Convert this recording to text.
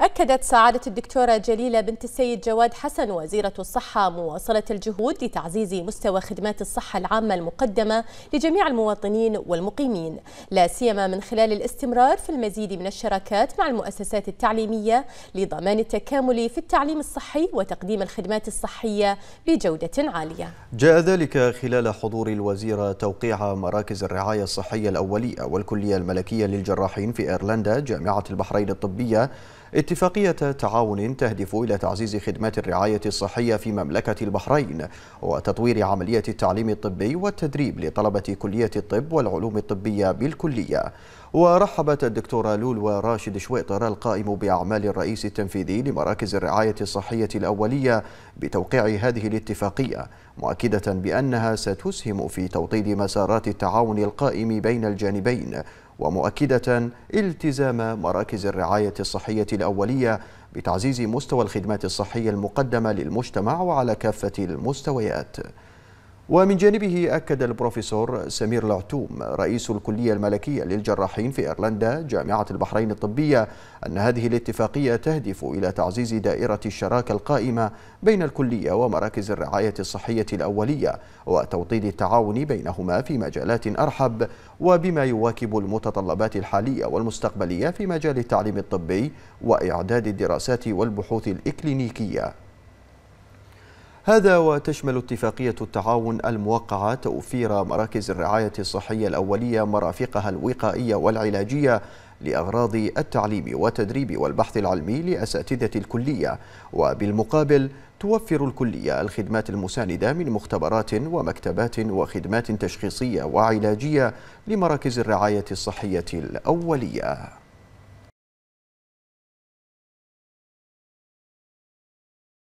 أكدت سعادة الدكتورة جليلة بنت السيد جواد حسن وزيرة الصحة مواصلة الجهود لتعزيز مستوى خدمات الصحة العامة المقدمة لجميع المواطنين والمقيمين لا سيما من خلال الاستمرار في المزيد من الشراكات مع المؤسسات التعليمية لضمان التكامل في التعليم الصحي وتقديم الخدمات الصحية بجودة عالية جاء ذلك خلال حضور الوزيرة توقيع مراكز الرعاية الصحية الأولية والكلية الملكية للجراحين في إيرلندا جامعة البحرين الطبية اتفاقية تعاون تهدف إلى تعزيز خدمات الرعاية الصحية في مملكة البحرين وتطوير عملية التعليم الطبي والتدريب لطلبة كلية الطب والعلوم الطبية بالكلية ورحبت الدكتورة لولو راشد شويطر القائم بأعمال الرئيس التنفيذي لمراكز الرعاية الصحية الأولية بتوقيع هذه الاتفاقية مؤكدة بأنها ستسهم في توطيد مسارات التعاون القائم بين الجانبين ومؤكدة التزام مراكز الرعاية الصحية الأولية بتعزيز مستوى الخدمات الصحية المقدمة للمجتمع وعلى كافة المستويات ومن جانبه أكد البروفيسور سمير العتوم رئيس الكلية الملكية للجراحين في إيرلندا جامعة البحرين الطبية أن هذه الاتفاقية تهدف إلى تعزيز دائرة الشراكة القائمة بين الكلية ومراكز الرعاية الصحية الأولية وتوطيد التعاون بينهما في مجالات أرحب وبما يواكب المتطلبات الحالية والمستقبلية في مجال التعليم الطبي وإعداد الدراسات والبحوث الإكلينيكية هذا وتشمل اتفاقية التعاون الموقعة توفير مراكز الرعاية الصحية الأولية مرافقها الوقائية والعلاجية لأغراض التعليم والتدريب والبحث العلمي لأساتذة الكلية وبالمقابل توفر الكلية الخدمات المساندة من مختبرات ومكتبات وخدمات تشخيصية وعلاجية لمراكز الرعاية الصحية الأولية